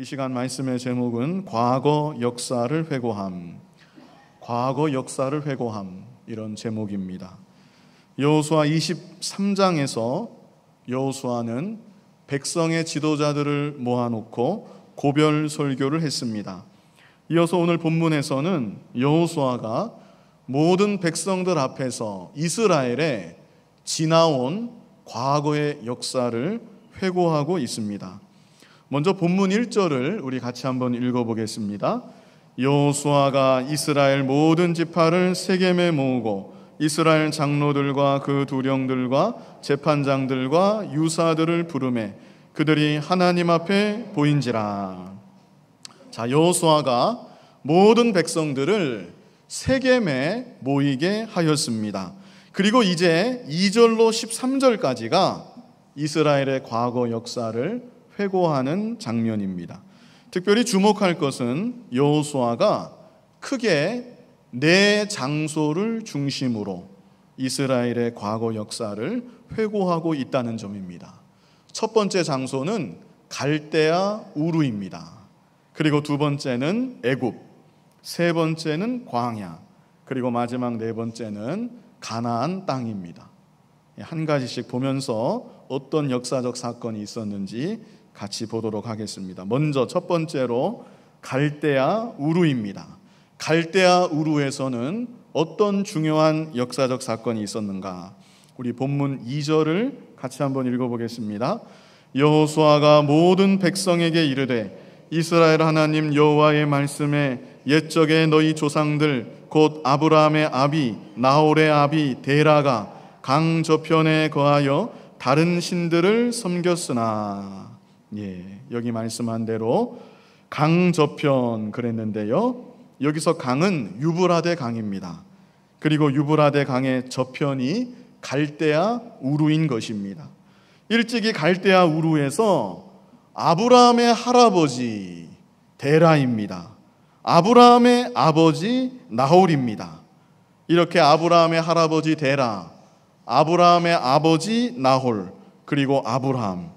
이 시간 말씀의 제목은 과거 역사를 회고함. 과거 역사를 회고함 이런 제목입니다. 여호수아 23장에서 여호수아는 백성의 지도자들을 모아놓고 고별 설교를 했습니다. 이어서 오늘 본문에서는 여호수아가 모든 백성들 앞에서 이스라엘의 지나온 과거의 역사를 회고하고 있습니다. 먼저 본문 1절을 우리 같이 한번 읽어보겠습니다. 여호수아가 이스라엘 모든 지파를 세겜에 모으고 이스라엘 장로들과 그 두령들과 재판장들과 유사들을 부르매 그들이 하나님 앞에 보인지라. 자, 여호수아가 모든 백성들을 세겜에 모이게 하였습니다. 그리고 이제 2절로 13절까지가 이스라엘의 과거 역사를 회고하는 장면입니다. 특별히 주목할 것은 여호수아가 크게 네 장소를 중심으로 이스라엘의 과거 역사를 회고하고 있다는 점입니다. 첫 번째 장소는 갈대아 우루입니다. 그리고 두 번째는 애굽, 세 번째는 광야, 그리고 마지막 네 번째는 가나안 땅입니다. 한 가지씩 보면서 어떤 역사적 사건이 있었는지 같이 보도록 하겠습니다. 먼저 첫 번째로 갈대아 우루입니다. 갈대아 우루에서는 어떤 중요한 역사적 사건이 있었는가? 우리 본문 2절을 같이 한번 읽어보겠습니다. 여호수아가 모든 백성에게 이르되 이스라엘 하나님 여호와의 말씀에 옛적에 너희 조상들 곧 아브라함의 아비 나홀의 아비 데라가 강 저편에 거하여 다른 신들을 섬겼으나 예, 여기 말씀한 대로 강 저편 그랬는데요. 여기서 강은 유브라데 강입니다. 그리고 유브라데 강의 저편이 갈대아 우루인 것입니다. 일찍이 갈대아 우루에서 아브라함의 할아버지 데라입니다. 아브라함의 아버지 나홀입니다. 이렇게 아브라함의 할아버지 데라, 아브라함의 아버지 나홀, 그리고 아브라함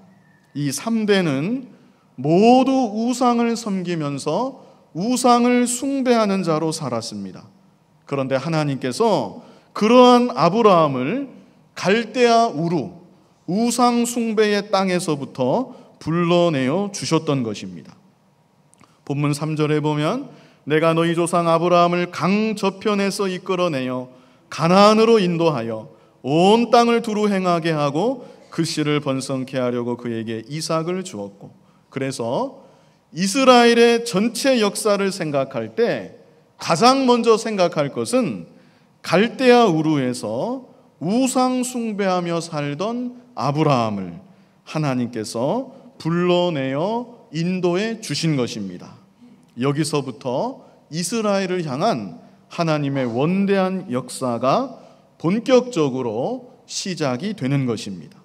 이 3대는 모두 우상을 섬기면서 우상을 숭배하는 자로 살았습니다. 그런데 하나님께서 그러한 아브라함을 갈대아 우루 우상 숭배의 땅에서부터 불러내어 주셨던 것입니다. 본문 3절에 보면 내가 너희 조상 아브라함을 강 저편에서 이끌어내어 가나안으로 인도하여 온 땅을 두루 행하게 하고 그 씨를 번성케 하려고 그에게 이삭을 주었고 그래서 이스라엘의 전체 역사를 생각할 때 가장 먼저 생각할 것은 갈대아 우루에서 우상 숭배하며 살던 아브라함을 하나님께서 불러내어 인도해 주신 것입니다. 여기서부터 이스라엘을 향한 하나님의 원대한 역사가 본격적으로 시작이 되는 것입니다.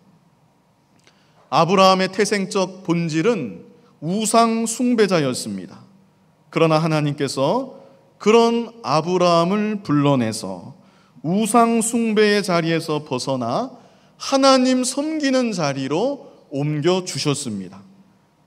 아브라함의 태생적 본질은 우상 숭배자였습니다. 그러나 하나님께서 그런 아브라함을 불러내서 우상 숭배의 자리에서 벗어나 하나님 섬기는 자리로 옮겨 주셨습니다.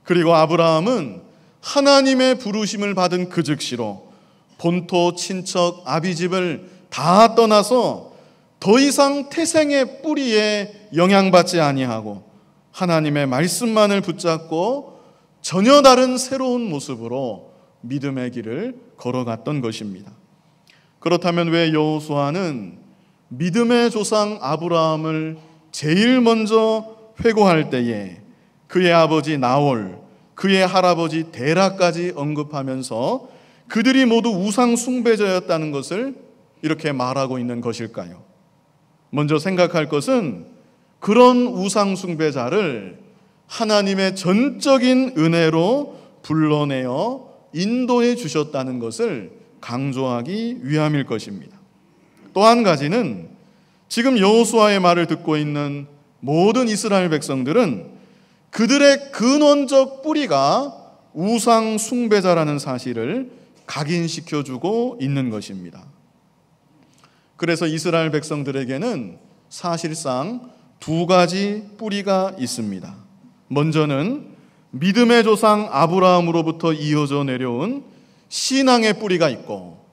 그리고 아브라함은 하나님의 부르심을 받은 그 즉시로 본토 친척 아비집을 다 떠나서 더 이상 태생의 뿌리에 영향받지 아니하고 하나님의 말씀만을 붙잡고 전혀 다른 새로운 모습으로 믿음의 길을 걸어갔던 것입니다. 그렇다면 왜 여호수아는 믿음의 조상 아브라함을 제일 먼저 회고할 때에 그의 아버지 나홀, 그의 할아버지 데라까지 언급하면서 그들이 모두 우상 숭배자였다는 것을 이렇게 말하고 있는 것일까요? 먼저 생각할 것은 그런 우상숭배자를 하나님의 전적인 은혜로 불러내어 인도해 주셨다는 것을 강조하기 위함일 것입니다. 또한 가지는 지금 여호수아의 말을 듣고 있는 모든 이스라엘 백성들은 그들의 근원적 뿌리가 우상 숭배자라는 사실을 각인시켜 주고 있는 것입니다. 그래서 이스라엘 백성들에게는 사실상 두 가지 뿌리가 있습니다. 먼저는 믿음의 조상 아브라함으로부터 이어져 내려온 신앙의 뿌리가 있고,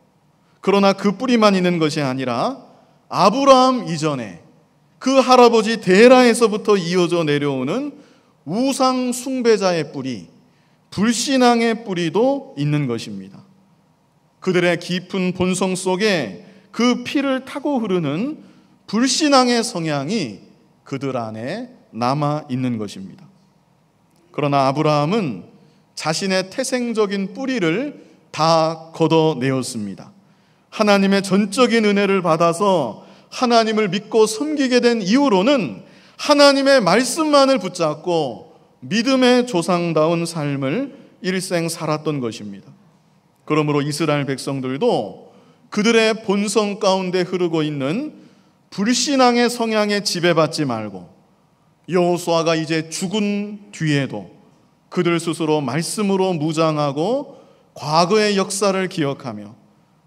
그러나 그 뿌리만 있는 것이 아니라 아브라함 이전에 그 할아버지 데라에서부터 이어져 내려오는 우상 숭배자의 뿌리, 불신앙의 뿌리도 있는 것입니다. 그들의 깊은 본성 속에 그 피를 타고 흐르는 불신앙의 성향이 그들 안에 남아 있는 것입니다. 그러나 아브라함은 자신의 태생적인 뿌리를 다 걷어내었습니다. 하나님의 전적인 은혜를 받아서 하나님을 믿고 섬기게 된 이후로는 하나님의 말씀만을 붙잡고 믿음의 조상다운 삶을 일생 살았던 것입니다. 그러므로 이스라엘 백성들도 그들의 본성 가운데 흐르고 있는 불신앙의 성향에 지배받지 말고 여호수아가 이제 죽은 뒤에도 그들 스스로 말씀으로 무장하고 과거의 역사를 기억하며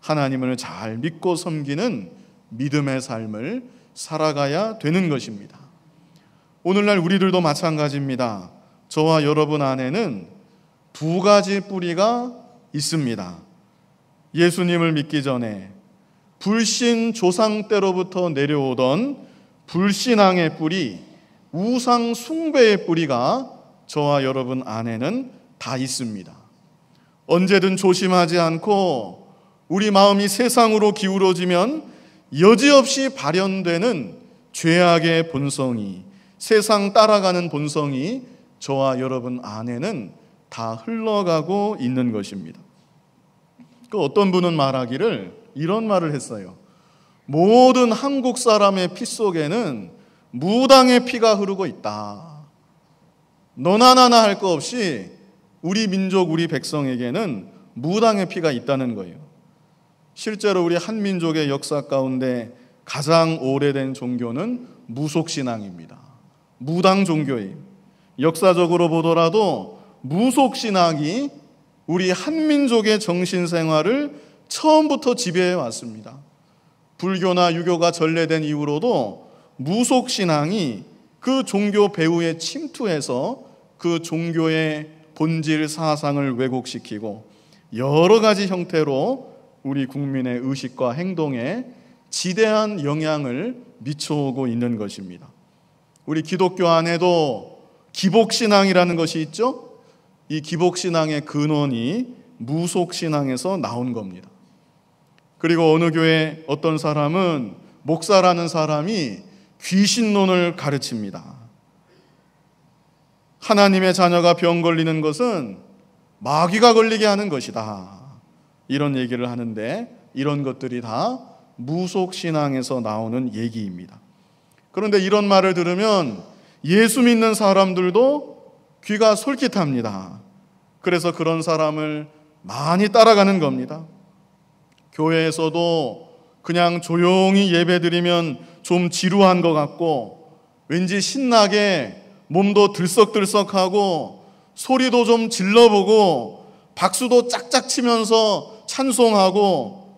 하나님을 잘 믿고 섬기는 믿음의 삶을 살아가야 되는 것입니다. 오늘날 우리들도 마찬가지입니다. 저와 여러분 안에는 두 가지 뿌리가 있습니다. 예수님을 믿기 전에 불신 조상 때로부터 내려오던 불신앙의 뿌리, 우상 숭배의 뿌리가 저와 여러분 안에는 다 있습니다. 언제든 조심하지 않고 우리 마음이 세상으로 기울어지면 여지없이 발현되는 죄악의 본성이 세상 따라가는 본성이 저와 여러분 안에는 다 흘러가고 있는 것입니다. 그 어떤 분은 말하기를 이런 말을 했어요. 모든 한국 사람의 피 속에는 무당의 피가 흐르고 있다. 너나나나 할 거 없이 우리 민족, 우리 백성에게는 무당의 피가 있다는 거예요. 실제로 우리 한민족의 역사 가운데 가장 오래된 종교는 무속신앙입니다. 무당 종교임. 역사적으로 보더라도 무속신앙이 우리 한민족의 정신생활을 처음부터 지배해 왔습니다. 불교나 유교가 전래된 이후로도 무속신앙이 그 종교 배후에 침투해서 그 종교의 본질 사상을 왜곡시키고 여러 가지 형태로 우리 국민의 의식과 행동에 지대한 영향을 미쳐오고 있는 것입니다. 우리 기독교 안에도 기복신앙이라는 것이 있죠? 이 기복신앙의 근원이 무속신앙에서 나온 겁니다. 그리고 어느 교회 어떤 사람은 목사라는 사람이 귀신론을 가르칩니다. 하나님의 자녀가 병 걸리는 것은 마귀가 걸리게 하는 것이다. 이런 얘기를 하는데 이런 것들이 다 무속신앙에서 나오는 얘기입니다. 그런데 이런 말을 들으면 예수 믿는 사람들도 귀가 솔깃합니다. 그래서 그런 사람을 많이 따라가는 겁니다. 교회에서도 그냥 조용히 예배드리면 좀 지루한 것 같고 왠지 신나게 몸도 들썩들썩하고 소리도 좀 질러보고 박수도 짝짝 치면서 찬송하고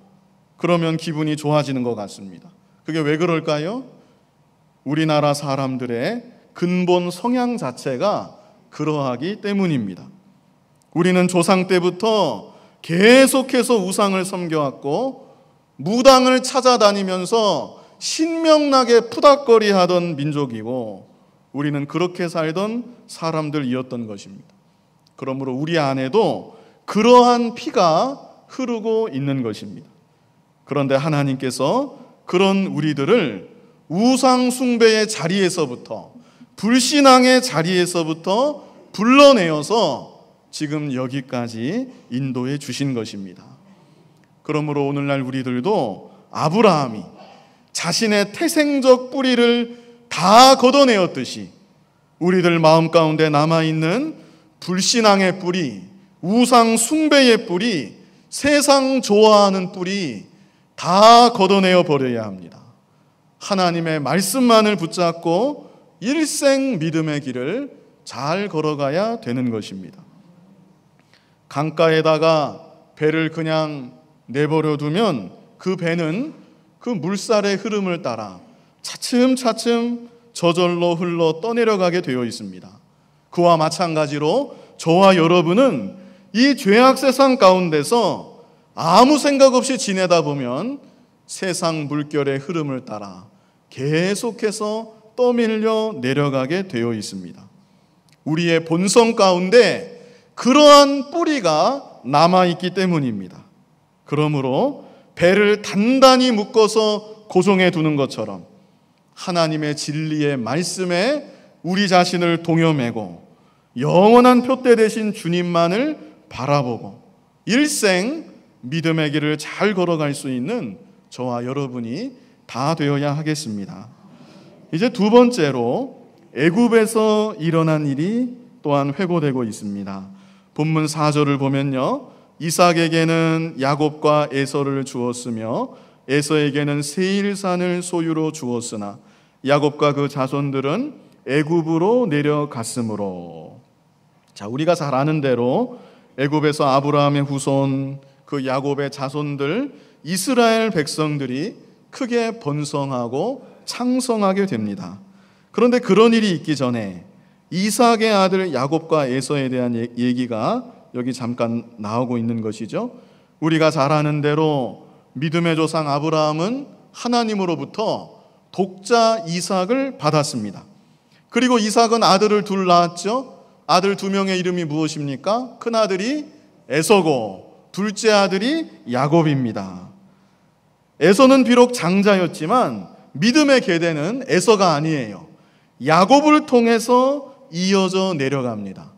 그러면 기분이 좋아지는 것 같습니다. 그게 왜 그럴까요? 우리나라 사람들의 근본 성향 자체가 그러하기 때문입니다. 우리는 조상 때부터 계속해서 우상을 섬겨왔고 무당을 찾아다니면서 신명나게 푸닥거리 하던 민족이고 우리는 그렇게 살던 사람들이었던 것입니다. 그러므로 우리 안에도 그러한 피가 흐르고 있는 것입니다. 그런데 하나님께서 그런 우리들을 우상숭배의 자리에서부터 불신앙의 자리에서부터 불러내어서 지금 여기까지 인도해 주신 것입니다. 그러므로 오늘날 우리들도 아브라함이 자신의 태생적 뿌리를 다 걷어내었듯이 우리들 마음 가운데 남아있는 불신앙의 뿌리, 우상 숭배의 뿌리, 세상 좋아하는 뿌리 다 걷어내어 버려야 합니다. 하나님의 말씀만을 붙잡고 일생 믿음의 길을 잘 걸어가야 되는 것입니다. 강가에다가 배를 그냥 내버려 두면 그 배는 그 물살의 흐름을 따라 차츰차츰 저절로 흘러 떠내려가게 되어 있습니다. 그와 마찬가지로 저와 여러분은 이 죄악 세상 가운데서 아무 생각 없이 지내다 보면 세상 물결의 흐름을 따라 계속해서 떠밀려 내려가게 되어 있습니다. 우리의 본성 가운데 그러한 뿌리가 남아있기 때문입니다. 그러므로 배를 단단히 묶어서 고정해 두는 것처럼 하나님의 진리의 말씀에 우리 자신을 동여매고 영원한 표대 되신 주님만을 바라보고 일생 믿음의 길을 잘 걸어갈 수 있는 저와 여러분이 다 되어야 하겠습니다. 이제 두 번째로 애굽에서 일어난 일이 또한 회고되고 있습니다. 본문 4절을 보면요. 이삭에게는 야곱과 에서를 주었으며 에서에게는 세일산을 소유로 주었으나 야곱과 그 자손들은 애굽으로 내려갔으므로 자, 우리가 잘 아는 대로 애굽에서 아브라함의 후손 그 야곱의 자손들 이스라엘 백성들이 크게 번성하고 창성하게 됩니다. 그런데 그런 일이 있기 전에 이삭의 아들 야곱과 에서에 대한 얘기가 여기 잠깐 나오고 있는 것이죠. 우리가 잘 아는 대로 믿음의 조상 아브라함은 하나님으로부터 독자 이삭을 받았습니다. 그리고 이삭은 아들을 둘 낳았죠. 아들 두 명의 이름이 무엇입니까? 큰 아들이 에서고 둘째 아들이 야곱입니다. 에서는 비록 장자였지만 믿음의 계대는 에서가 아니에요. 야곱을 통해서 이어져 내려갑니다.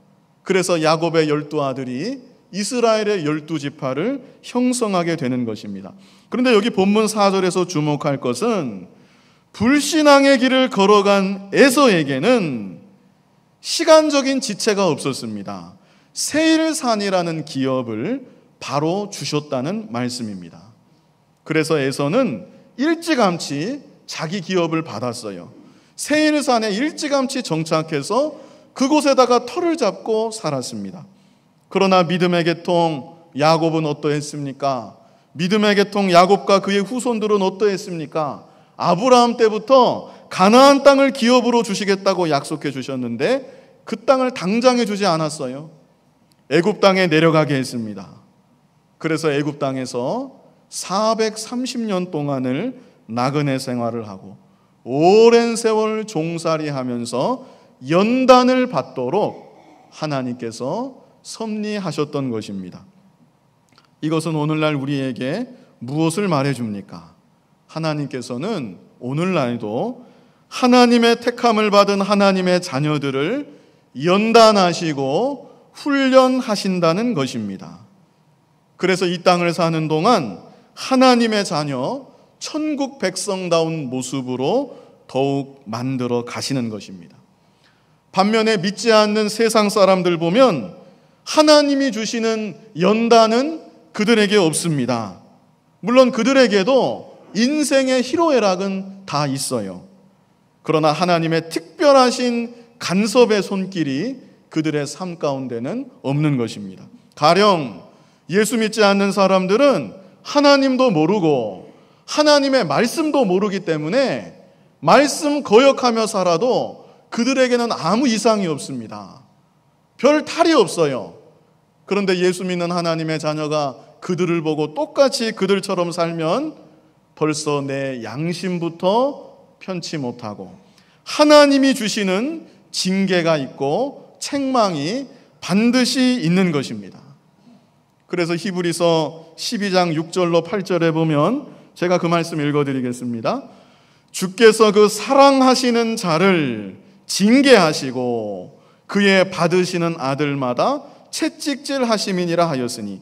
그래서 야곱의 열두 아들이 이스라엘의 열두 지파를 형성하게 되는 것입니다. 그런데 여기 본문 4절에서 주목할 것은 불신앙의 길을 걸어간 에서에게는 시간적인 지체가 없었습니다. 세일산이라는 기업을 바로 주셨다는 말씀입니다. 그래서 에서는 일찌감치 자기 기업을 받았어요. 세일산에 일찌감치 정착해서 그곳에다가 털을 잡고 살았습니다. 그러나 믿음의 계통 야곱은 어떠했습니까? 믿음의 계통 야곱과 그의 후손들은 어떠했습니까? 아브라함 때부터 가나안 땅을 기업으로 주시겠다고 약속해 주셨는데 그 땅을 당장 해 주지 않았어요. 애굽 땅에 내려가게 했습니다. 그래서 애굽 땅에서 430년 동안을 나그네 생활을 하고 오랜 세월 종살이 하면서 연단을 받도록 하나님께서 섭리하셨던 것입니다. 이것은 오늘날 우리에게 무엇을 말해 줍니까? 하나님께서는 오늘날도 하나님의 택함을 받은 하나님의 자녀들을 연단하시고 훈련하신다는 것입니다. 그래서 이 땅을 사는 동안 하나님의 자녀, 천국 백성다운 모습으로 더욱 만들어 가시는 것입니다. 반면에 믿지 않는 세상 사람들 보면 하나님이 주시는 연단은 그들에게 없습니다. 물론 그들에게도 인생의 희로애락은 다 있어요. 그러나 하나님의 특별하신 간섭의 손길이 그들의 삶 가운데는 없는 것입니다. 가령 예수 믿지 않는 사람들은 하나님도 모르고 하나님의 말씀도 모르기 때문에 말씀 거역하며 살아도 그들에게는 아무 이상이 없습니다. 별 탈이 없어요. 그런데 예수 믿는 하나님의 자녀가 그들을 보고 똑같이 그들처럼 살면 벌써 내 양심부터 편치 못하고 하나님이 주시는 징계가 있고 책망이 반드시 있는 것입니다. 그래서 히브리서 12장 6절로 8절에 보면 제가 그 말씀 읽어드리겠습니다. 주께서 그 사랑하시는 자를 징계하시고 그의 받으시는 아들마다 채찍질 하심이니라 하였으니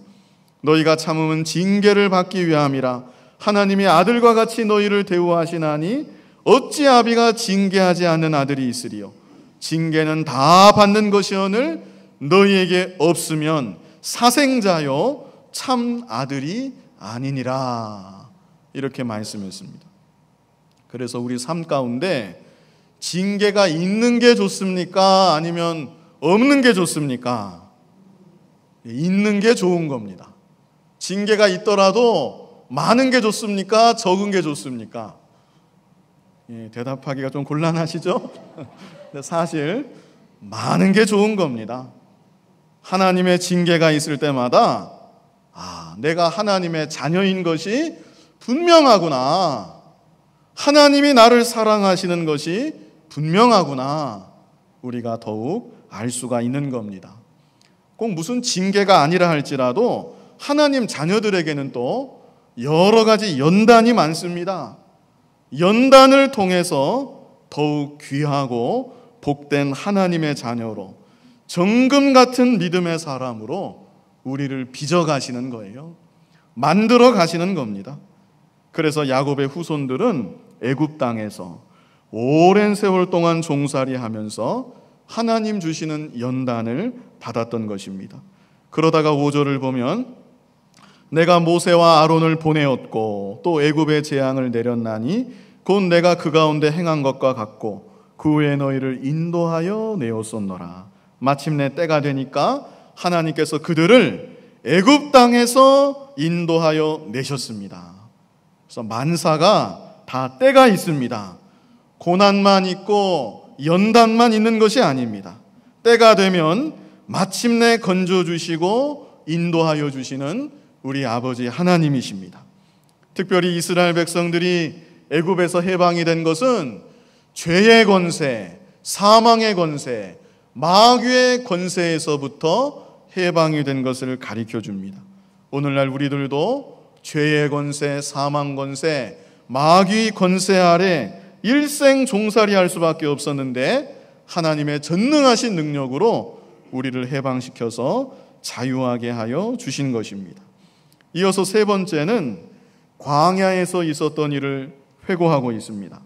너희가 참음은 징계를 받기 위함이라 하나님이 아들과 같이 너희를 대우하시나니 어찌 아비가 징계하지 않는 아들이 있으리요 징계는 다 받는 것이오늘 너희에게 없으면 사생자요참 아들이 아니니라 이렇게 말씀했습니다. 그래서 우리 삶 가운데 징계가 있는 게 좋습니까? 아니면 없는 게 좋습니까? 있는 게 좋은 겁니다. 징계가 있더라도 많은 게 좋습니까? 적은 게 좋습니까? 예, 대답하기가 좀 곤란하시죠? 사실 많은 게 좋은 겁니다. 하나님의 징계가 있을 때마다 아, 내가 하나님의 자녀인 것이 분명하구나. 하나님이 나를 사랑하시는 것이 분명하구나 우리가 더욱 알 수가 있는 겁니다. 꼭 무슨 징계가 아니라 할지라도 하나님 자녀들에게는 또 여러 가지 연단이 많습니다. 연단을 통해서 더욱 귀하고 복된 하나님의 자녀로 정금 같은 믿음의 사람으로 우리를 빚어 가시는 거예요. 만들어 가시는 겁니다. 그래서 야곱의 후손들은 애굽 땅에서 오랜 세월 동안 종살이 하면서 하나님 주시는 연단을 받았던 것입니다. 그러다가 5절을 보면 내가 모세와 아론을 보내었고 또 애굽의 재앙을 내렸나니 곧 내가 그 가운데 행한 것과 같고 그 후에 너희를 인도하여 내었었노라 마침내 때가 되니까 하나님께서 그들을 애굽 땅에서 인도하여 내셨습니다. 그래서 만사가 다 때가 있습니다. 고난만 있고 연단만 있는 것이 아닙니다. 때가 되면 마침내 건져 주시고 인도하여 주시는 우리 아버지 하나님이십니다. 특별히 이스라엘 백성들이 애굽에서 해방이 된 것은 죄의 권세, 사망의 권세, 마귀의 권세에서부터 해방이 된 것을 가리켜 줍니다. 오늘날 우리들도 죄의 권세, 사망 권세, 마귀 권세 아래 일생 종살이 할 수밖에 없었는데 하나님의 전능하신 능력으로 우리를 해방시켜서 자유하게 하여 주신 것입니다. 이어서 세 번째는 광야에서 있었던 일을 회고하고 있습니다.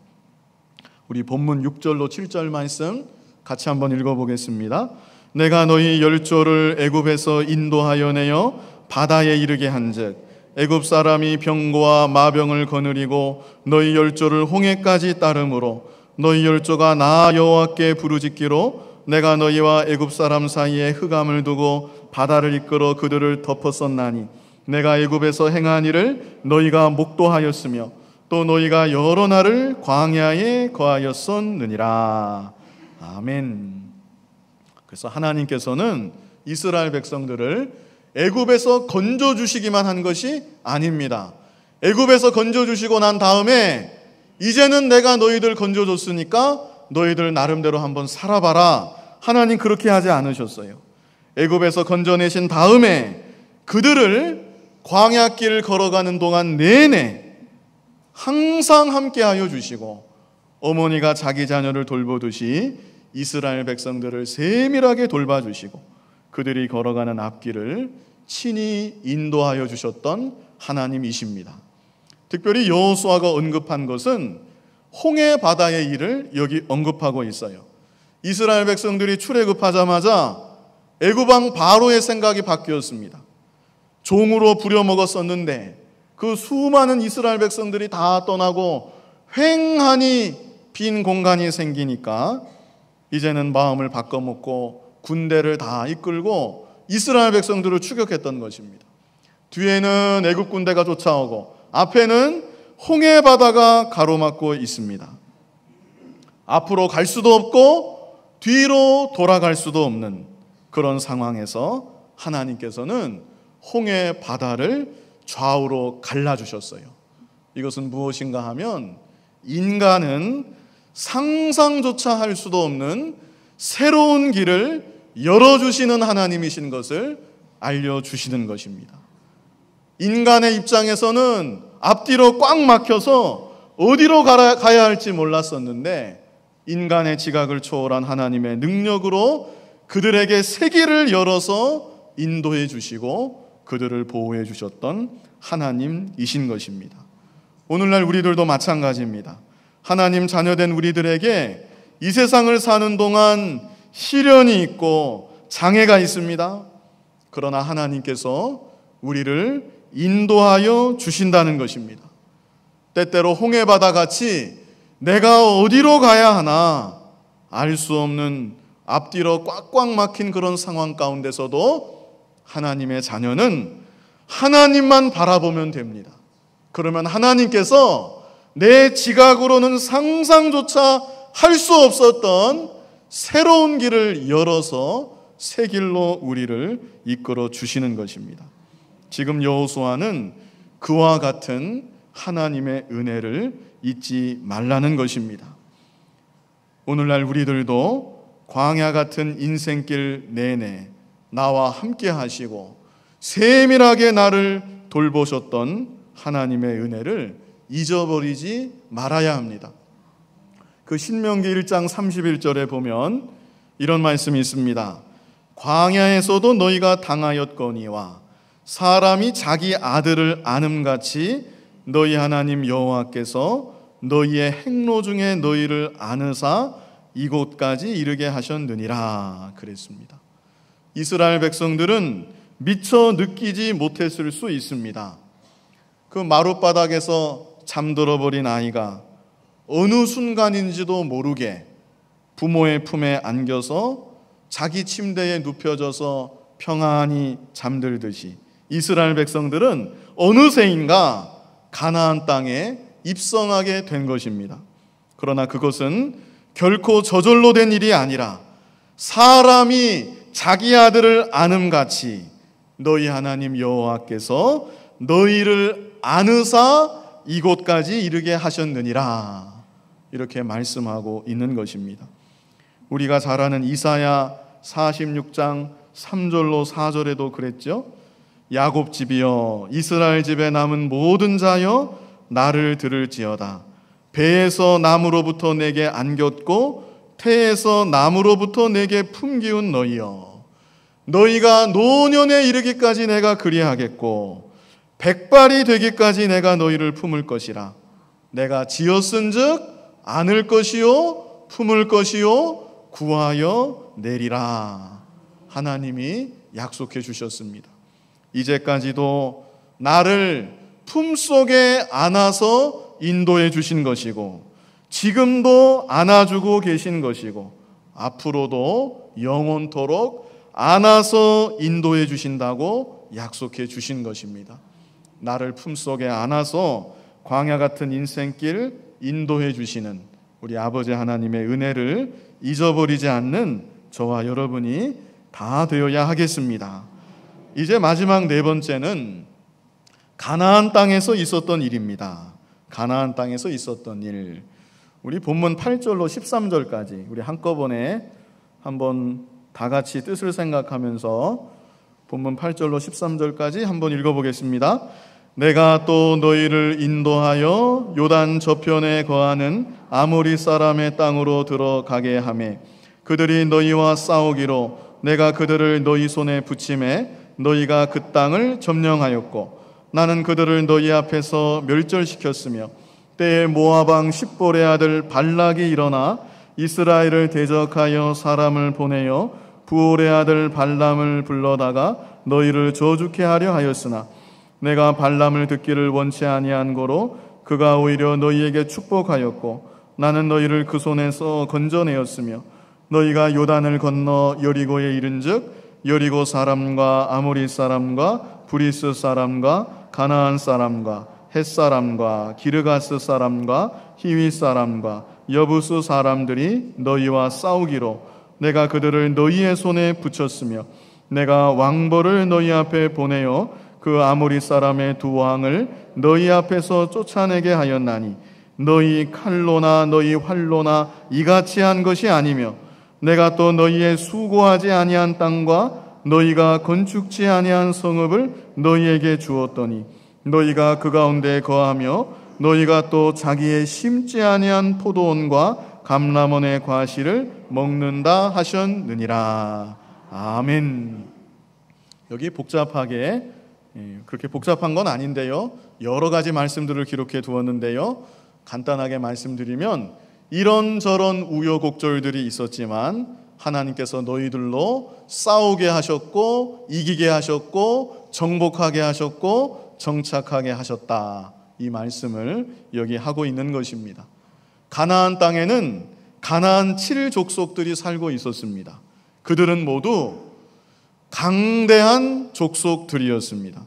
우리 본문 6절로 7절 말씀 같이 한번 읽어보겠습니다. 내가 너희 열조를 애굽에서 인도하여 내어 바다에 이르게 한즉 애굽 사람이 병고와 마병을 거느리고 너희 열조를 홍해까지 따르므로 너희 열조가 나 여호와께 부르짖기로 내가 너희와 애굽 사람 사이에 흑암을 두고 바다를 이끌어 그들을 덮었었나니 내가 애굽에서 행한 일을 너희가 목도하였으며 또 너희가 여러 날을 광야에 거하였었느니라 아멘. 그래서 하나님께서는 이스라엘 백성들을 애굽에서 건져 주시기만 한 것이 아닙니다. 애굽에서 건져 주시고 난 다음에 이제는 내가 너희들 건져 줬으니까 너희들 나름대로 한번 살아봐라. 하나님 그렇게 하지 않으셨어요. 애굽에서 건져내신 다음에 그들을 광야길을 걸어가는 동안 내내 항상 함께하여 주시고 어머니가 자기 자녀를 돌보듯이 이스라엘 백성들을 세밀하게 돌봐주시고 그들이 걸어가는 앞길을 친히 인도하여 주셨던 하나님이십니다. 특별히 여호수아가 언급한 것은 홍해 바다의 일을 여기 언급하고 있어요. 이스라엘 백성들이 출애굽하자마자 애굽왕 바로의 생각이 바뀌었습니다. 종으로 부려먹었었는데 그 수많은 이스라엘 백성들이 다 떠나고 횡하니 빈 공간이 생기니까 이제는 마음을 바꿔먹고 군대를 다 이끌고 이스라엘 백성들을 추격했던 것입니다. 뒤에는 애굽 군대가 쫓아오고 앞에는 홍해 바다가 가로막고 있습니다. 앞으로 갈 수도 없고 뒤로 돌아갈 수도 없는 그런 상황에서 하나님께서는 홍해 바다를 좌우로 갈라주셨어요. 이것은 무엇인가 하면 인간은 상상조차 할 수도 없는 새로운 길을 열어주시는 하나님이신 것을 알려주시는 것입니다. 인간의 입장에서는 앞뒤로 꽉 막혀서 어디로 가야 할지 몰랐었는데 인간의 지각을 초월한 하나님의 능력으로 그들에게 세계를 열어서 인도해 주시고 그들을 보호해 주셨던 하나님이신 것입니다. 오늘날 우리들도 마찬가지입니다. 하나님 자녀된 우리들에게 이 세상을 사는 동안 시련이 있고 장애가 있습니다. 그러나 하나님께서 우리를 인도하여 주신다는 것입니다. 때때로 홍해바다 같이 내가 어디로 가야 하나 알 수 없는 앞뒤로 꽉꽉 막힌 그런 상황 가운데서도 하나님의 자녀는 하나님만 바라보면 됩니다. 그러면 하나님께서 내 지각으로는 상상조차 할 수 없었던 새로운 길을 열어서 새 길로 우리를 이끌어 주시는 것입니다. 지금 여호수아는 그와 같은 하나님의 은혜를 잊지 말라는 것입니다. 오늘날 우리들도 광야 같은 인생길 내내 나와 함께 하시고 세밀하게 나를 돌보셨던 하나님의 은혜를 잊어버리지 말아야 합니다. 그 신명기 1장 31절에 보면 이런 말씀이 있습니다. 광야에서도 너희가 당하였거니와 사람이 자기 아들을 아는같이 너희 하나님 여호와께서 너희의 행로 중에 너희를 아느사 이곳까지 이르게 하셨느니라 그랬습니다. 이스라엘 백성들은 미처 느끼지 못했을 수 있습니다. 그 마룻바닥에서 잠들어버린 아이가 어느 순간인지도 모르게 부모의 품에 안겨서 자기 침대에 눕혀져서 평안히 잠들듯이 이스라엘 백성들은 어느새인가 가나안 땅에 입성하게 된 것입니다. 그러나 그것은 결코 저절로 된 일이 아니라 사람이 자기 아들을 아는 같이 너희 하나님 여호와께서 너희를 아느사 이곳까지 이르게 하셨느니라. 이렇게 말씀하고 있는 것입니다. 우리가 잘 아는 이사야 46장 3절로 4절에도 그랬죠. 야곱 집이여 이스라엘 집에 남은 모든 자여 나를 들을지어다. 배에서 나무로부터 내게 안겼고 태에서 나무로부터 내게 품기운 너희여 너희가 노년에 이르기까지 내가 그리하겠고 백발이 되기까지 내가 너희를 품을 것이라 내가 지었은즉 안을 것이요 품을 것이요 구하여 내리라 하나님이 약속해 주셨습니다. 이제까지도 나를 품속에 안아서 인도해 주신 것이고 지금도 안아주고 계신 것이고 앞으로도 영원토록 안아서 인도해 주신다고 약속해 주신 것입니다. 나를 품속에 안아서 광야 같은 인생길 인도해 주시는 우리 아버지 하나님의 은혜를 잊어버리지 않는 저와 여러분이 다 되어야 하겠습니다. 이제 마지막 네 번째는 가나안 땅에서 있었던 일입니다. 가나안 땅에서 있었던 일. 우리 본문 8절로 13절까지 우리 한꺼번에 한번 다 같이 뜻을 생각하면서 본문 8절로 13절까지 한번 읽어보겠습니다. 내가 또 너희를 인도하여 요단 저편에 거하는 아모리 사람의 땅으로 들어가게 하매 그들이 너희와 싸우기로 내가 그들을 너희 손에 붙임에 너희가 그 땅을 점령하였고 나는 그들을 너희 앞에서 멸절시켰으며 때에 모아방 십볼의 아들 발락이 일어나 이스라엘을 대적하여 사람을 보내어 부올의 아들 발람을 불러다가 너희를 저주케 하려 하였으나 내가 발람을 듣기를 원치 아니한 거로 그가 오히려 너희에게 축복하였고 나는 너희를 그 손에서 건져내었으며 너희가 요단을 건너 여리고에 이른즉 여리고 사람과 아모리 사람과 브리스 사람과 가나안 사람과 햇 사람과 기르가스 사람과 히위 사람과 여부수 사람들이 너희와 싸우기로 내가 그들을 너희의 손에 붙였으며 내가 왕벌을 너희 앞에 보내어 그 아모리 사람의 두 왕을 너희 앞에서 쫓아내게 하였나니 너희 칼로나 너희 활로나 이같이 한 것이 아니며 내가 또 너희의 수고하지 아니한 땅과 너희가 건축지 아니한 성읍을 너희에게 주었더니 너희가 그 가운데 거하며 너희가 또 자기의 심지 아니한 포도원과 감람원의 과실을 먹는다 하셨느니라 아멘. 여기 복잡하게 예, 그렇게 복잡한 건 아닌데요. 여러 가지 말씀들을 기록해 두었는데요. 간단하게 말씀드리면 이런저런 우여곡절들이 있었지만 하나님께서 너희들로 싸우게 하셨고 이기게 하셨고 정복하게 하셨고 정착하게 하셨다. 이 말씀을 여기 하고 있는 것입니다. 가나안 땅에는 가나안 7 족속들이 살고 있었습니다. 그들은 모두 강대한 족속들이었습니다.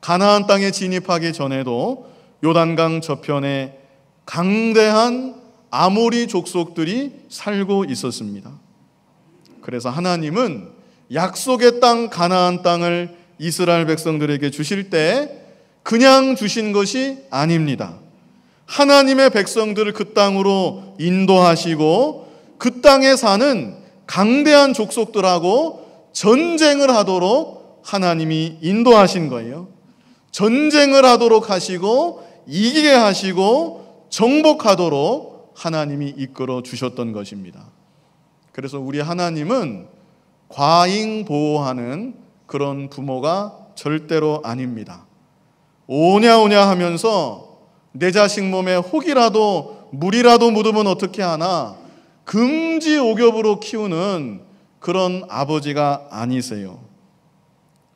가나안 땅에 진입하기 전에도 요단강 저편에 강대한 아모리 족속들이 살고 있었습니다. 그래서 하나님은 약속의 땅 가나안 땅을 이스라엘 백성들에게 주실 때 그냥 주신 것이 아닙니다. 하나님의 백성들을 그 땅으로 인도하시고 그 땅에 사는 강대한 족속들하고 전쟁을 하도록 하나님이 인도하신 거예요. 전쟁을 하도록 하시고 이기게 하시고 정복하도록 하나님이 이끌어 주셨던 것입니다. 그래서 우리 하나님은 과잉 보호하는 그런 부모가 절대로 아닙니다. 오냐오냐 하면서 내 자식 몸에 혹이라도 물이라도 묻으면 어떻게 하나 금지 오겹으로 키우는 그런 아버지가 아니세요.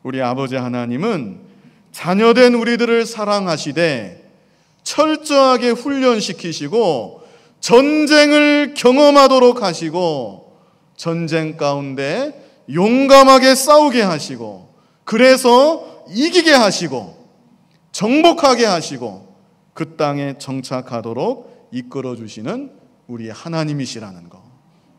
우리 아버지 하나님은 자녀된 우리들을 사랑하시되 철저하게 훈련시키시고 전쟁을 경험하도록 하시고 전쟁 가운데 용감하게 싸우게 하시고 그래서 이기게 하시고 정복하게 하시고 그 땅에 정착하도록 이끌어 주시는 우리 하나님이시라는 것.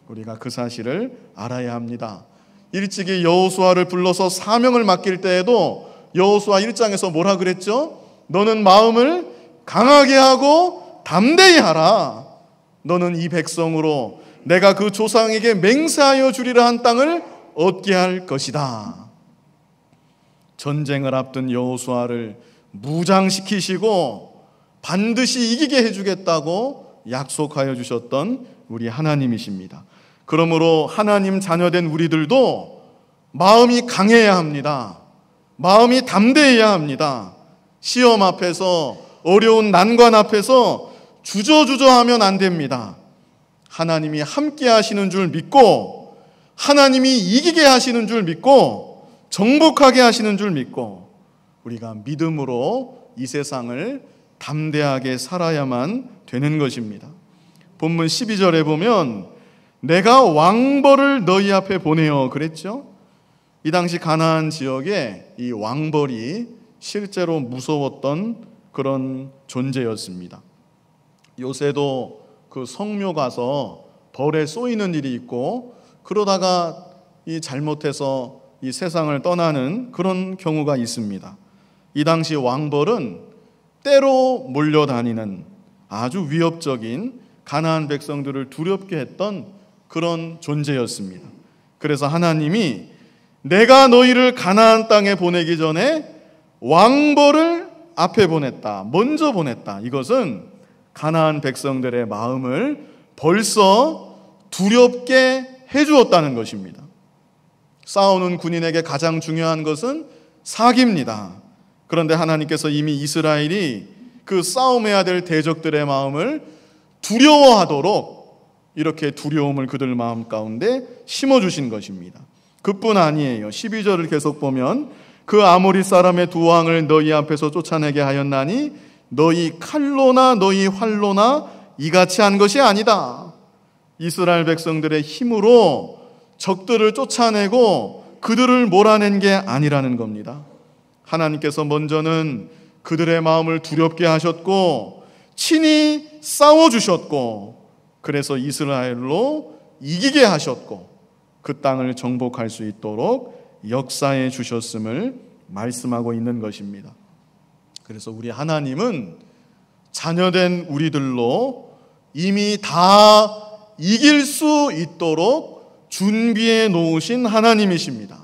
우리가 그 사실을 알아야 합니다. 일찍이 여호수아를 불러서 사명을 맡길 때에도 여호수아 1장에서 뭐라 그랬죠? 너는 마음을 강하게 하고 담대히 하라. 너는 이 백성으로 내가 그 조상에게 맹세하여 주리라 한 땅을 얻게 할 것이다. 전쟁을 앞둔 여호수아를 무장시키시고 반드시 이기게 해주겠다고 약속하여 주셨던 우리 하나님이십니다. 그러므로 하나님 자녀된 우리들도 마음이 강해야 합니다. 마음이 담대해야 합니다. 시험 앞에서 어려운 난관 앞에서 주저주저하면 안 됩니다. 하나님이 함께 하시는 줄 믿고 하나님이 이기게 하시는 줄 믿고 정복하게 하시는 줄 믿고 우리가 믿음으로 이 세상을 담대하게 살아야만 되는 것입니다. 본문 12절에 보면 내가 왕벌을 너희 앞에 보내어 그랬죠. 이 당시 가나안 지역에 이 왕벌이 실제로 무서웠던 그런 존재였습니다. 요새도 그 성묘 가서 벌에 쏘이는 일이 있고 그러다가 이 잘못해서 이 세상을 떠나는 그런 경우가 있습니다. 이 당시 왕벌은 때로 몰려다니는 아주 위협적인 가나안 백성들을 두렵게 했던 그런 존재였습니다. 그래서 하나님이 내가 너희를 가나안 땅에 보내기 전에 왕벌을 앞에 보냈다. 먼저 보냈다. 이것은 가나안 백성들의 마음을 벌써 두렵게 해 주었다는 것입니다. 싸우는 군인에게 가장 중요한 것은 사기입니다. 그런데 하나님께서 이미 이스라엘이 그 싸움해야 될 대적들의 마음을 두려워하도록 이렇게 두려움을 그들 마음 가운데 심어주신 것입니다. 그뿐 아니에요. 12절을 계속 보면 그 아모리 사람의 두 왕을 너희 앞에서 쫓아내게 하였나니 너희 칼로나 너희 활로나 이같이 한 것이 아니다. 이스라엘 백성들의 힘으로 적들을 쫓아내고 그들을 몰아낸 게 아니라는 겁니다. 하나님께서 먼저는 그들의 마음을 두렵게 하셨고 친히 싸워 주셨고 그래서 이스라엘로 이기게 하셨고 그 땅을 정복할 수 있도록 역사해 주셨음을 말씀하고 있는 것입니다. 그래서 우리 하나님은 자녀된 우리들로 이미 다 이길 수 있도록 준비해 놓으신 하나님이십니다.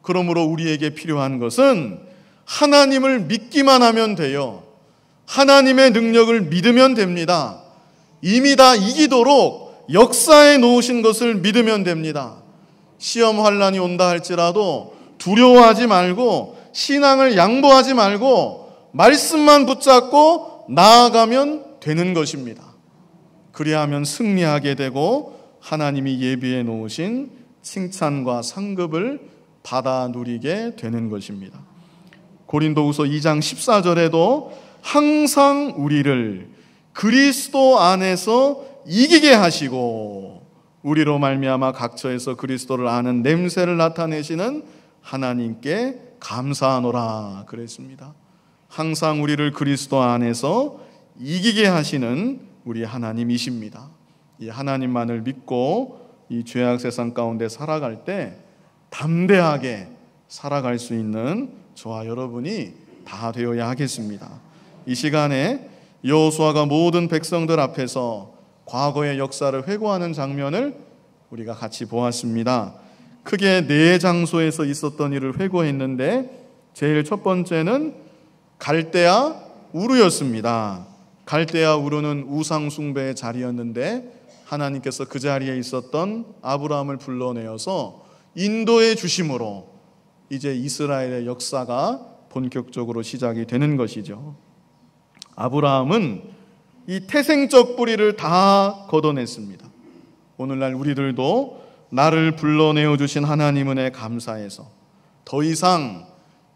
그러므로 우리에게 필요한 것은 하나님을 믿기만 하면 돼요. 하나님의 능력을 믿으면 됩니다. 이미 다 이기도록 역사에 놓으신 것을 믿으면 됩니다. 시험 환란이 온다 할지라도 두려워하지 말고 신앙을 양보하지 말고 말씀만 붙잡고 나아가면 되는 것입니다. 그리하면 승리하게 되고 하나님이 예비해 놓으신 칭찬과 상급을 받아 누리게 되는 것입니다. 고린도후서 2장 14절에도 항상 우리를 그리스도 안에서 이기게 하시고 우리로 말미암아 각처에서 그리스도를 아는 냄새를 나타내시는 하나님께 감사하노라 그랬습니다. 항상 우리를 그리스도 안에서 이기게 하시는 우리 하나님이십니다. 이 하나님만을 믿고 이 죄악 세상 가운데 살아갈 때 담대하게 살아갈 수 있는 저와 여러분이 다 되어야 하겠습니다. 이 시간에 여호수아가 모든 백성들 앞에서 과거의 역사를 회고하는 장면을 우리가 같이 보았습니다. 크게 네 장소에서 있었던 일을 회고했는데 제일 첫 번째는 갈대아 우르였습니다. 갈대아 우르는 우상 숭배의 자리였는데 하나님께서 그 자리에 있었던 아브라함을 불러내어서 인도해 주심으로 이제 이스라엘의 역사가 본격적으로 시작이 되는 것이죠. 아브라함은 이 태생적 뿌리를 다 걷어냈습니다. 오늘날 우리들도 나를 불러내어 주신 하나님 은혜 감사해서 더 이상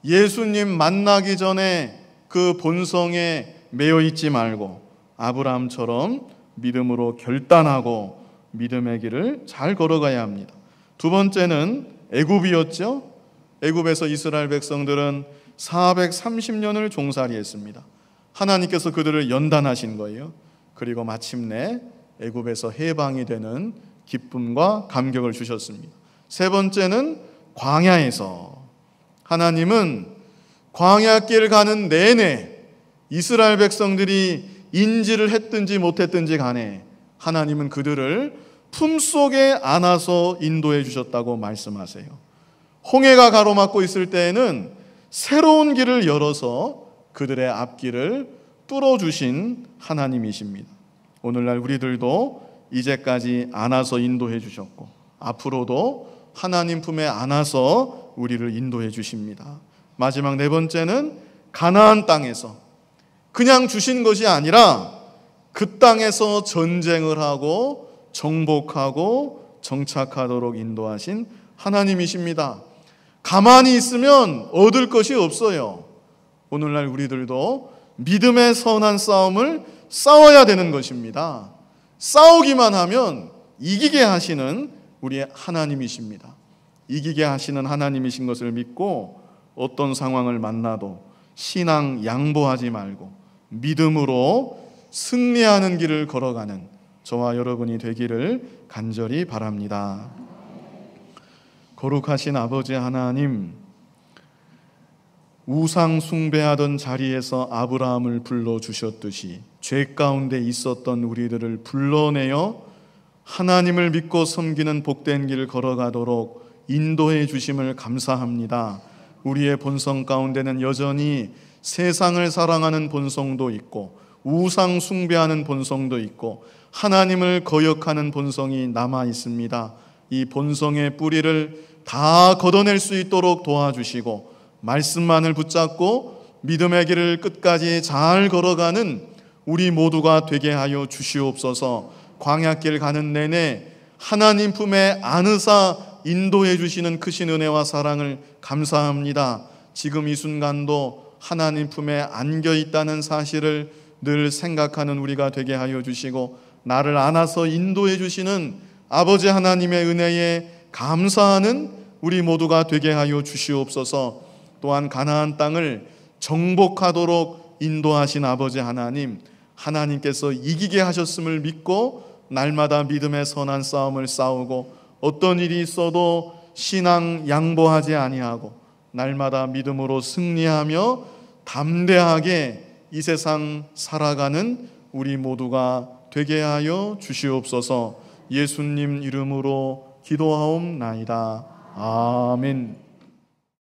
예수님 만나기 전에 그 본성에 매여 있지 말고 아브라함처럼 믿음으로 결단하고 믿음의 길을 잘 걸어가야 합니다. 두 번째는 애굽이었죠. 애굽에서 이스라엘 백성들은 430년을 종살이했습니다. 하나님께서 그들을 연단하신 거예요. 그리고 마침내 애굽에서 해방이 되는 기쁨과 감격을 주셨습니다. 세 번째는 광야에서 하나님은 광야길 가는 내내 이스라엘 백성들이 인지를 했든지 못했든지 간에 하나님은 그들을 품속에 안아서 인도해 주셨다고 말씀하세요. 홍해가 가로막고 있을 때에는 새로운 길을 열어서 그들의 앞길을 뚫어주신 하나님이십니다. 오늘날 우리들도 이제까지 안아서 인도해 주셨고, 앞으로도 하나님 품에 안아서 우리를 인도해 주십니다. 마지막 네 번째는 가나안 땅에서 그냥 주신 것이 아니라 그 땅에서 전쟁을 하고 정복하고 정착하도록 인도하신 하나님이십니다. 가만히 있으면 얻을 것이 없어요. 오늘날 우리들도 믿음의 선한 싸움을 싸워야 되는 것입니다. 싸우기만 하면 이기게 하시는 우리의 하나님이십니다. 이기게 하시는 하나님이신 것을 믿고 어떤 상황을 만나도 신앙 양보하지 말고 믿음으로 승리하는 길을 걸어가는 저와 여러분이 되기를 간절히 바랍니다. 거룩하신 아버지 하나님, 우상 숭배하던 자리에서 아브라함을 불러 주셨듯이 죄 가운데 있었던 우리들을 불러내어 하나님을 믿고 섬기는 복된 길을 걸어가도록 인도해 주심을 감사합니다. 우리의 본성 가운데는 여전히 세상을 사랑하는 본성도 있고 우상 숭배하는 본성도 있고 하나님을 거역하는 본성이 남아 있습니다. 이 본성의 뿌리를 다 걷어낼 수 있도록 도와주시고 말씀만을 붙잡고 믿음의 길을 끝까지 잘 걸어가는 우리 모두가 되게 하여 주시옵소서. 광야길 가는 내내 하나님 품에 안으사 인도해 주시는 크신 은혜와 사랑을 감사합니다. 지금 이 순간도 하나님 품에 안겨 있다는 사실을 늘 생각하는 우리가 되게 하여 주시고 나를 안아서 인도해 주시는 아버지 하나님의 은혜에 감사하는 우리 모두가 되게 하여 주시옵소서. 또한 가나안 땅을 정복하도록 인도하신 아버지 하나님, 하나님께서 이기게 하셨음을 믿고 날마다 믿음의 선한 싸움을 싸우고 어떤 일이 있어도 신앙 양보하지 아니하고 날마다 믿음으로 승리하며 담대하게 이 세상 살아가는 우리 모두가 되게 하여 주시옵소서 예수님 이름으로 기도하옵나이다. 아멘.